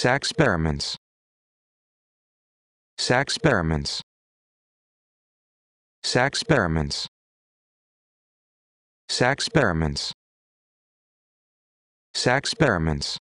Sac experiments. Sac experiments. Sac experiments. Sac experiments. Sac experiments.